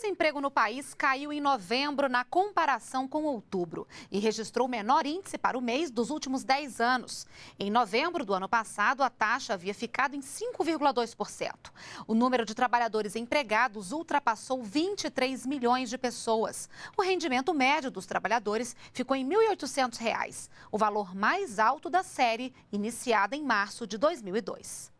desemprego no país caiu em novembro na comparação com outubro e registrou o menor índice para o mês dos últimos 10 anos. Em novembro do ano passado, a taxa havia ficado em 5,2%. O número de trabalhadores empregados ultrapassou 23 milhões de pessoas. O rendimento médio dos trabalhadores ficou em R$ 1.800, o valor mais alto da série iniciada em março de 2002.